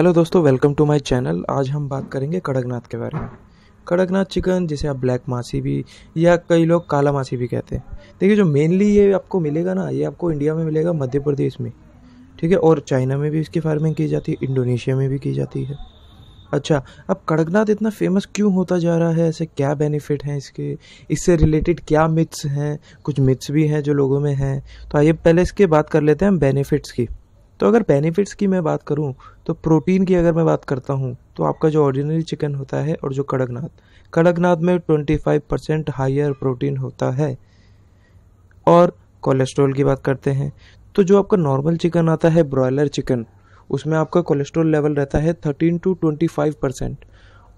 hello दोस्तों welcome to my channel आज हम बात करेंगे कड़कनाथ के बारे में कड़कनाथ चिकन जिसे आप ब्लैक मासी भी या कई लोग काला मासी भी कहते हैं देखिए जो मेनली ये आपको मिलेगा ना ये आपको इंडिया में मिलेगा मध्य प्रदेश में ठीक है और चाइना में भी इसकी फार्मिंग की जाती है इंडोनेशिया में भी की जाती है अच्छा अब कड़कनाथ इतना फेमस क्यों होता जा रहा है ऐसे क्या बेनिफिट हैं इसके इससे रिलेटेड क्या मिथ्स हैं कुछ मिथ्स भी हैं जो लोगों में हैं तो आइए पहले इसके बात कर लेते हैं बेनिफिट्स की तो अगर बेनिफिट्स की मैं बात करूँ तो प्रोटीन की अगर मैं बात करता हूँ तो आपका जो ऑर्डिनरी चिकन होता है और जो कड़कनाथ कड़कनाथ में 25 परसेंट हायर प्रोटीन होता है और कोलेस्ट्रॉल की बात करते हैं तो जो आपका नॉर्मल चिकन आता है ब्रॉयलर चिकन उसमें आपका कोलेस्ट्रॉल लेवल रहता है thirteen to twenty five percent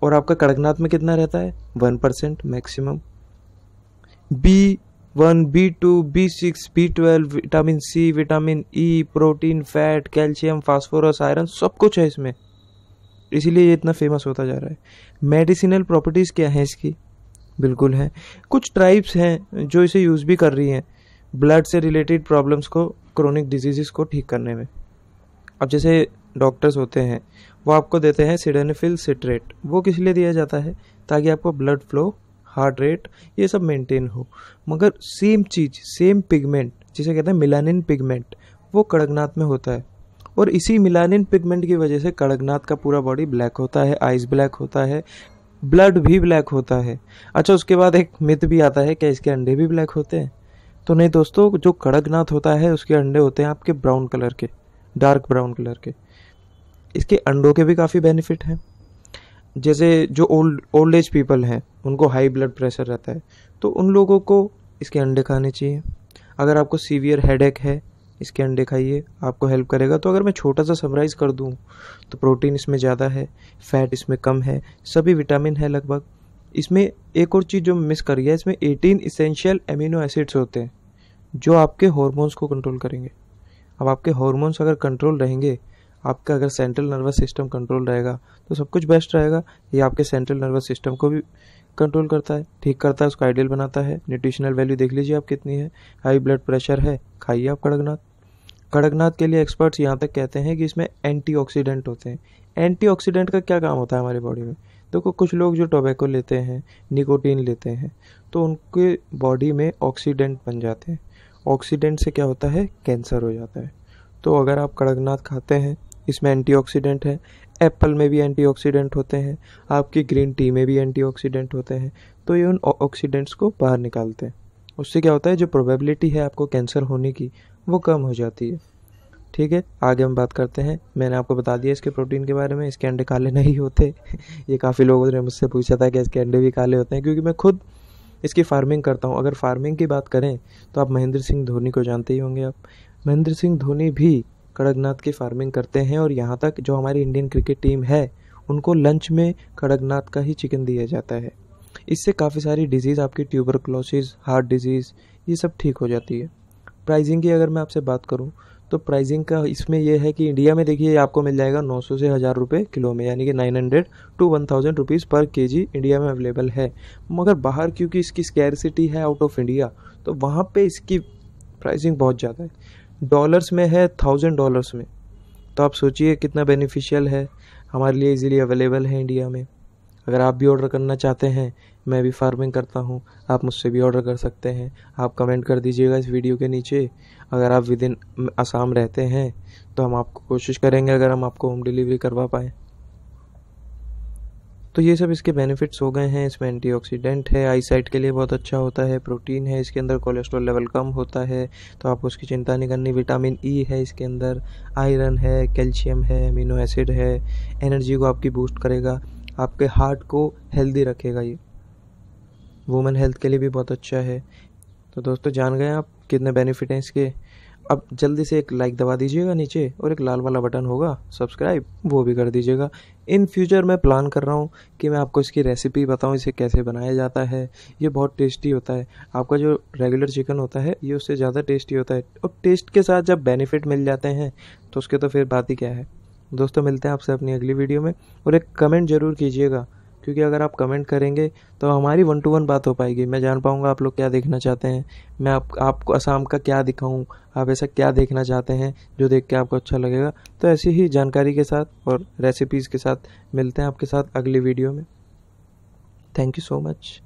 और आपका कड़कनाथ में कितना रहता है one percent maximum B one B two B six B twelve vitamin C vitamin E protein fat calcium phosphorus iron सब कुछ है इसमें इसीलिए ये इतना फेमस होता जा रहा है मेडिसिनल प्रॉपर्टीज़ क्या हैं इसकी बिल्कुल हैं कुछ ट्राइब्स हैं जो इसे यूज़ भी कर रही हैं ब्लड से रिलेटेड प्रॉब्लम्स को क्रोनिक डिजीज़ को ठीक करने में अब जैसे डॉक्टर्स होते हैं वो आपको देते हैं सिडेनफिल सिट्रेट वो किस लिए दिया जाता है ताकि आपको ब्लड फ्लो हार्ट रेट ये सब मेंटेन हो मगर सेम चीज़ सेम पिगमेंट जिसे कहते हैं मिलानिन पिगमेंट वो कड़कनाथ में होता है और इसी मिलानिन पिगमेंट की वजह से कड़कनाथ का पूरा बॉडी ब्लैक होता है आइस ब्लैक होता है ब्लड भी ब्लैक होता है अच्छा उसके बाद एक मिथ भी आता है क्या इसके अंडे भी ब्लैक होते हैं तो नहीं दोस्तों जो कड़कनाथ होता है उसके अंडे होते हैं आपके ब्राउन कलर के डार्क ब्राउन कलर के इसके अंडों के भी काफ़ी बेनिफिट हैं जैसे जो ओल्ड ओल्ड एज पीपल हैं उनको हाई ब्लड प्रेशर रहता है तो उन लोगों को इसके अंडे खाने चाहिए अगर आपको सीवियर हेड है इसके अंडे खाइए आपको हेल्प करेगा तो अगर मैं छोटा सा समराइज़ कर दूँ तो प्रोटीन इसमें ज़्यादा है फैट इसमें कम है सभी विटामिन है लगभग इसमें एक और चीज़ जो मिस कर गया इसमें एटीन इसेंशियल एमिनो एसिड्स होते हैं जो आपके हॉर्मोन्स को कंट्रोल करेंगे अब आपके हॉर्मोन्स अगर कंट्रोल रहेंगे आपका अगर सेंट्रल नर्वस सिस्टम कंट्रोल रहेगा तो सब कुछ बेस्ट रहेगा ये आपके सेंट्रल नर्वस सिस्टम को भी कंट्रोल करता है ठीक करता है उसको आइडियल बनाता है न्यूट्रिशनल वैल्यू देख लीजिए आप कितनी है हाई ब्लड प्रेशर है खाइए आप कड़कनाथ कड़कनाथ के लिए एक्सपर्ट्स यहाँ तक कहते हैं कि इसमें एंटी होते हैं एंटी का क्या काम होता है हमारे बॉडी में देखो तो कुछ लोग जो टोबैको लेते हैं निकोटीन लेते हैं तो उनके बॉडी में ऑक्सीडेंट बन जाते हैं ऑक्सीडेंट से क्या होता है कैंसर हो जाता है तो अगर आप कड़कनाथ खाते हैं इसमें एंटीऑक्सीडेंट है एप्पल में भी एंटीऑक्सीडेंट होते हैं आपकी ग्रीन टी में भी एंटीऑक्सीडेंट होते हैं तो ये उन ऑक्सीडेंट्स को बाहर निकालते हैं उससे क्या होता है जो प्रोबेबिलिटी है आपको कैंसर होने की वो कम हो जाती है ठीक है आगे हम बात करते हैं मैंने आपको बता दिया इसके प्रोटीन के बारे में इसके अंडे काले नहीं होते ये काफ़ी लोगों ने मुझसे पूछा था कि इसके अंडे भी काले होते हैं क्योंकि मैं खुद इसकी फार्मिंग करता हूँ अगर फार्मिंग की बात करें तो आप महेंद्र सिंह धोनी को जानते ही होंगे आप महेंद्र सिंह धोनी भी कड़कनाथ की फार्मिंग करते हैं और यहाँ तक जो हमारी इंडियन क्रिकेट टीम है उनको लंच में कड़कनाथ का ही चिकन दिया जाता है इससे काफ़ी सारी डिजीज़ आपकी ट्यूबरक्लोसिस हार्ट डिजीज़ ये सब ठीक हो जाती है प्राइजिंग की अगर मैं आपसे बात करूँ तो प्राइजिंग का इसमें यह है कि इंडिया में देखिए आपको मिल जाएगा 900 से हज़ार रुपये किलो में यानी कि 900 टू 1000 रुपीज़ पर जी इंडिया में अवेलेबल है मगर बाहर क्योंकि इसकी स्कैरसिटी है आउट ऑफ इंडिया तो वहाँ पे इसकी प्राइसिंग बहुत ज़्यादा है डॉलर्स में है थाउजेंड डॉलर्स में तो आप सोचिए कितना बेनिफिशियल है हमारे लिए इजीली अवेलेबल है इंडिया में अगर आप भी ऑर्डर करना चाहते हैं मैं भी फार्मिंग करता हूँ आप मुझसे भी ऑर्डर कर सकते हैं आप कमेंट कर दीजिएगा इस वीडियो के नीचे अगर आप विद इन आसाम रहते हैं तो हम आपको कोशिश करेंगे अगर हम आपको होम डिलीवरी करवा पाएँ तो ये सब इसके बेनिफिट्स हो गए हैं इसमें एंटीऑक्सीडेंट है आईसाइट के लिए बहुत अच्छा होता है प्रोटीन है इसके अंदर कोलेस्ट्रॉल लेवल कम होता है तो आप उसकी चिंता नहीं करनी विटामिन ई e है इसके अंदर आयरन है कैल्शियम है अमीनो एसिड है एनर्जी को आपकी बूस्ट करेगा आपके हार्ट को हेल्दी रखेगा ये वुमेन हेल्थ के लिए भी बहुत अच्छा है तो दोस्तों जान गए आप कितने बेनिफिट हैं इसके अब जल्दी से एक लाइक दबा दीजिएगा नीचे और एक लाल वाला बटन होगा सब्सक्राइब वो भी कर दीजिएगा इन फ्यूचर मैं प्लान कर रहा हूँ कि मैं आपको इसकी रेसिपी बताऊँ इसे कैसे बनाया जाता है ये बहुत टेस्टी होता है आपका जो रेगुलर चिकन होता है ये उससे ज़्यादा टेस्टी होता है और टेस्ट के साथ जब बेनिफिट मिल जाते हैं तो उसके तो फिर बात ही क्या है दोस्तों मिलते हैं आपसे अपनी अगली वीडियो में और एक कमेंट ज़रूर कीजिएगा क्योंकि अगर आप कमेंट करेंगे तो हमारी वन टू वन बात हो पाएगी मैं जान पाऊँगा आप लोग क्या देखना चाहते हैं मैं आप आपको असम का क्या दिखाऊँ आप ऐसा क्या देखना चाहते हैं जो देख के आपको अच्छा लगेगा तो ऐसी ही जानकारी के साथ और रेसिपीज़ के साथ मिलते हैं आपके साथ अगली वीडियो में थैंक यू सो मच